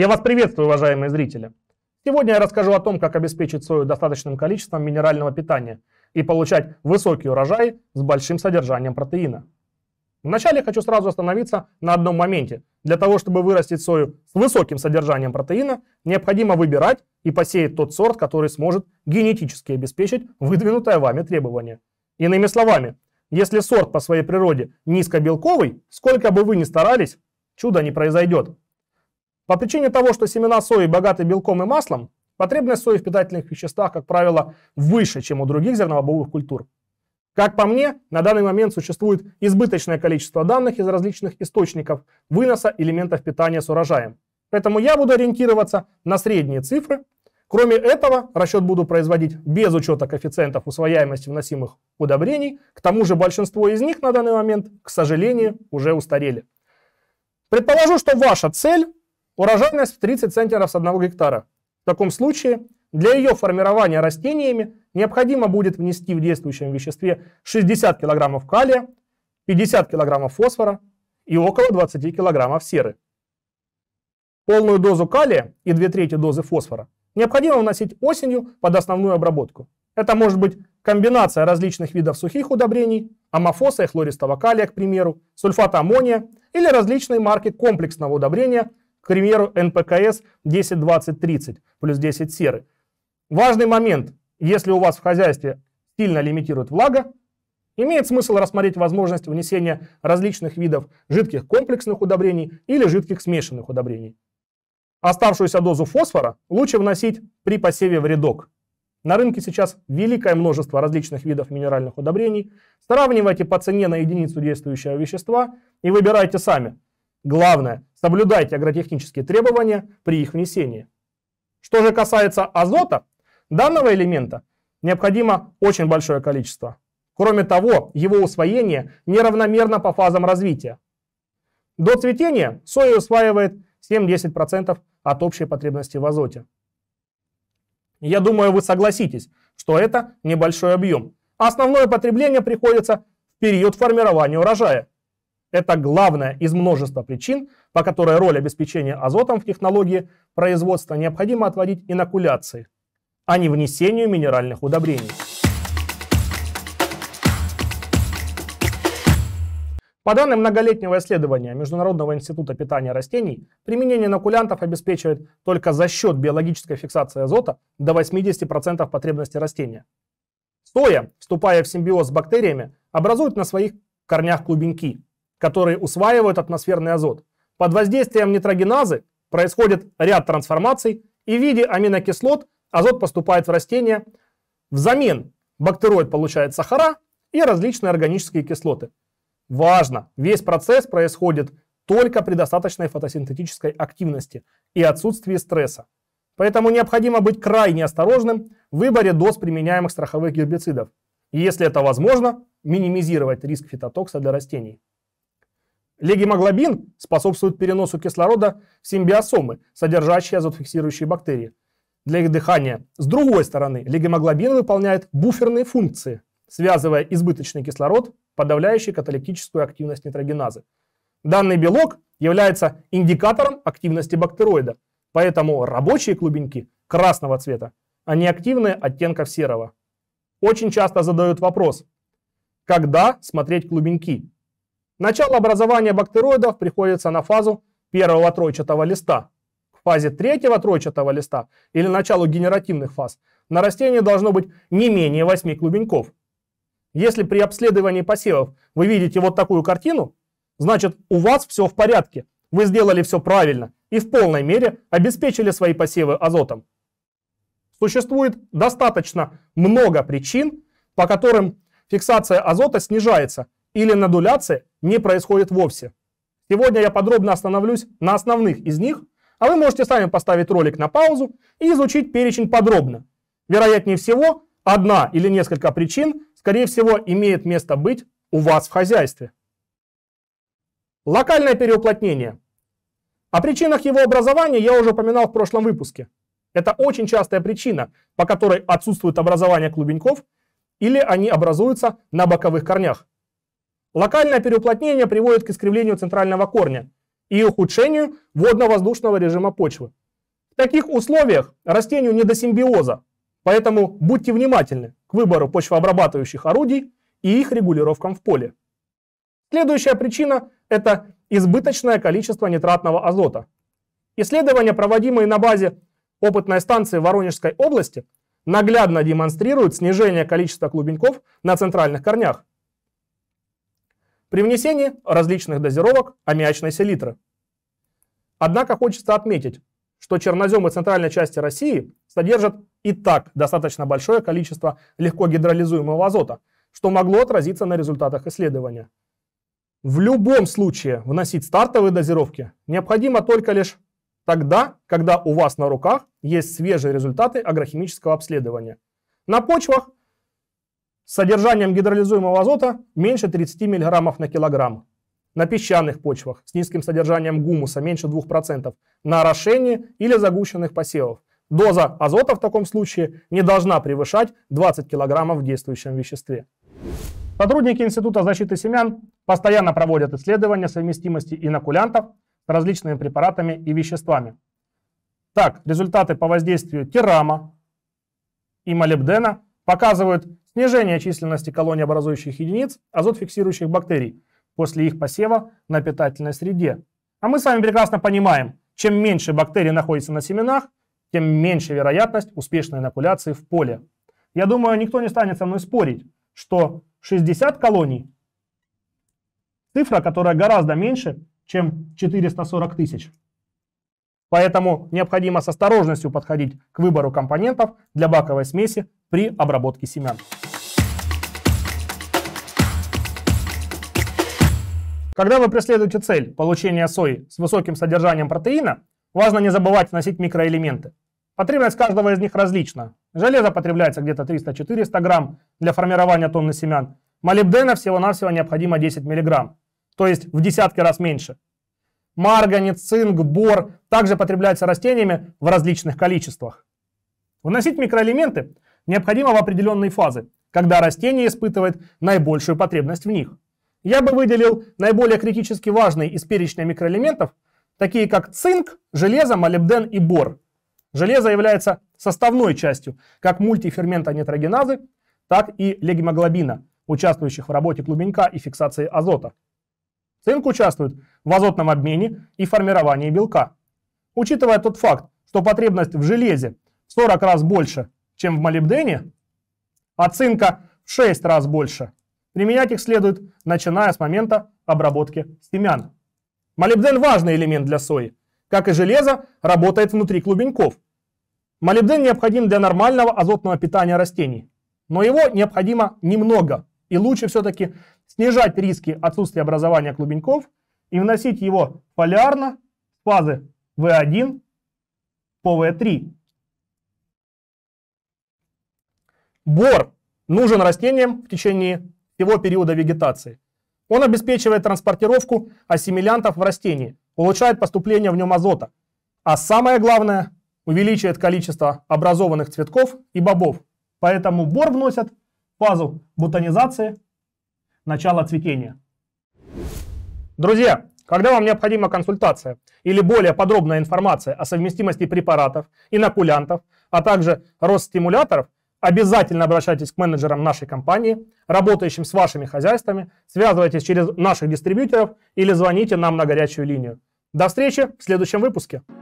Я вас приветствую, уважаемые зрители! Сегодня я расскажу о том, как обеспечить сою достаточным количеством минерального питания и получать высокий урожай с большим содержанием протеина. Вначале хочу сразу остановиться на одном моменте. Для того, чтобы вырастить сою с высоким содержанием протеина, необходимо выбирать и посеять тот сорт, который сможет генетически обеспечить выдвинутое вами требование. Иными словами, если сорт по своей природе низкобелковый, сколько бы вы ни старались, чудо не произойдет. По причине того, что семена сои богаты белком и маслом, потребность сои в питательных веществах, как правило, выше, чем у других зерновобовых культур. Как по мне, на данный момент существует избыточное количество данных из различных источников выноса элементов питания с урожаем. Поэтому я буду ориентироваться на средние цифры. Кроме этого, расчет буду производить без учета коэффициентов усвояемости вносимых удобрений. К тому же большинство из них на данный момент, к сожалению, уже устарели. Предположу, что ваша цель урожайность в 30 центнеров с 1 гектара. В таком случае для ее формирования растениями необходимо будет внести в действующем веществе 60 кг калия, 50 кг фосфора и около 20 кг серы. Полную дозу калия и 2 трети дозы фосфора необходимо вносить осенью под основную обработку. Это может быть комбинация различных видов сухих удобрений, амофоса и хлористого калия, к примеру, сульфата аммония или различные марки комплексного удобрения к примеру, НПКС 10-20-30 плюс 10 серы. Важный момент. Если у вас в хозяйстве сильно лимитирует влага, имеет смысл рассмотреть возможность внесения различных видов жидких комплексных удобрений или жидких смешанных удобрений. Оставшуюся дозу фосфора лучше вносить при посеве в рядок. На рынке сейчас великое множество различных видов минеральных удобрений. Сравнивайте по цене на единицу действующего вещества и выбирайте сами – Главное, соблюдайте агротехнические требования при их внесении. Что же касается азота, данного элемента необходимо очень большое количество. Кроме того, его усвоение неравномерно по фазам развития. До цветения соя усваивает 7-10% от общей потребности в азоте. Я думаю, вы согласитесь, что это небольшой объем. Основное потребление приходится в период формирования урожая – это главная из множества причин, по которой роль обеспечения азотом в технологии производства необходимо отводить инокуляции, а не внесению минеральных удобрений. По данным многолетнего исследования Международного института питания растений, применение инокулянтов обеспечивает только за счет биологической фиксации азота до 80% потребности растения. Соя, вступая в симбиоз с бактериями, образует на своих корнях клубеньки – которые усваивают атмосферный азот. Под воздействием нитрогеназы происходит ряд трансформаций, и в виде аминокислот азот поступает в растения Взамен бактероид получает сахара и различные органические кислоты. Важно, весь процесс происходит только при достаточной фотосинтетической активности и отсутствии стресса. Поэтому необходимо быть крайне осторожным в выборе доз применяемых страховых гербицидов. И если это возможно, минимизировать риск фитотокса для растений. Легемоглобин способствует переносу кислорода в симбиосомы, содержащие азотфиксирующие бактерии, для их дыхания. С другой стороны, легемоглобин выполняет буферные функции, связывая избыточный кислород, подавляющий каталитическую активность нитрогеназы. Данный белок является индикатором активности бактероида, поэтому рабочие клубеньки красного цвета, а не активные оттенков серого. Очень часто задают вопрос, когда смотреть клубеньки, Начало образования бактероидов приходится на фазу первого тройчатого листа. К фазе третьего тройчатого листа или началу генеративных фаз на растении должно быть не менее 8 клубеньков. Если при обследовании посевов вы видите вот такую картину, значит у вас все в порядке, вы сделали все правильно и в полной мере обеспечили свои посевы азотом. Существует достаточно много причин, по которым фиксация азота снижается – или надуляция не происходит вовсе. Сегодня я подробно остановлюсь на основных из них, а вы можете сами поставить ролик на паузу и изучить перечень подробно. Вероятнее всего, одна или несколько причин, скорее всего, имеет место быть у вас в хозяйстве. Локальное переуплотнение. О причинах его образования я уже упоминал в прошлом выпуске. Это очень частая причина, по которой отсутствует образование клубеньков или они образуются на боковых корнях. Локальное переуплотнение приводит к искривлению центрального корня и ухудшению водно-воздушного режима почвы. В таких условиях растению не до симбиоза, поэтому будьте внимательны к выбору почвообрабатывающих орудий и их регулировкам в поле. Следующая причина – это избыточное количество нитратного азота. Исследования, проводимые на базе опытной станции Воронежской области, наглядно демонстрируют снижение количества клубеньков на центральных корнях при внесении различных дозировок аммиачной селитры. Однако хочется отметить, что черноземы центральной части России содержат и так достаточно большое количество легко гидролизуемого азота, что могло отразиться на результатах исследования. В любом случае вносить стартовые дозировки необходимо только лишь тогда, когда у вас на руках есть свежие результаты агрохимического обследования. На почвах, содержанием гидролизуемого азота меньше 30 мг на килограмм. На песчаных почвах с низким содержанием гумуса меньше 2%, на орошении или загущенных посевов. Доза азота в таком случае не должна превышать 20 кг в действующем веществе. Сотрудники Института защиты семян постоянно проводят исследования совместимости инокулянтов с различными препаратами и веществами. Так, результаты по воздействию терама и молибдена – показывают снижение численности колоний образующих единиц азот фиксирующих бактерий после их посева на питательной среде. А мы с вами прекрасно понимаем, чем меньше бактерий находится на семенах, тем меньше вероятность успешной инокуляции в поле. Я думаю, никто не станет со мной спорить, что 60 колоний – цифра, которая гораздо меньше, чем 440 тысяч. Поэтому необходимо с осторожностью подходить к выбору компонентов для баковой смеси при обработке семян. Когда вы преследуете цель получения сои с высоким содержанием протеина, важно не забывать вносить микроэлементы. Потребность каждого из них различна. Железо потребляется где-то 300-400 грамм для формирования тонны семян. Молибдена всего-навсего необходимо 10 миллиграмм, то есть в десятки раз меньше – марганец, цинк, бор также потребляются растениями в различных количествах. Вносить микроэлементы необходимо в определенные фазы, когда растение испытывает наибольшую потребность в них. Я бы выделил наиболее критически важные из перечня микроэлементов, такие как цинк, железо, молибден и бор. Железо является составной частью как мультифермента нитрогеназы, так и легемоглобина, участвующих в работе клубенька и фиксации азота. Цинк участвует в азотном обмене и формировании белка. Учитывая тот факт, что потребность в железе в 40 раз больше, чем в молибдене, а цинка в 6 раз больше, применять их следует, начиная с момента обработки семян. Молибден – важный элемент для сои. Как и железо, работает внутри клубеньков. Молибден необходим для нормального азотного питания растений. Но его необходимо немного. И лучше все-таки снижать риски отсутствия образования клубеньков и вносить его полярно в фазы V1 по V3. Бор нужен растениям в течение всего периода вегетации. Он обеспечивает транспортировку ассимилянтов в растении, улучшает поступление в нем азота, а самое главное, увеличивает количество образованных цветков и бобов. Поэтому бор вносят в фазу бутонизации начала цветения. Друзья, когда вам необходима консультация или более подробная информация о совместимости препаратов, инокулянтов, а также стимуляторов, обязательно обращайтесь к менеджерам нашей компании, работающим с вашими хозяйствами, связывайтесь через наших дистрибьюторов или звоните нам на горячую линию. До встречи в следующем выпуске.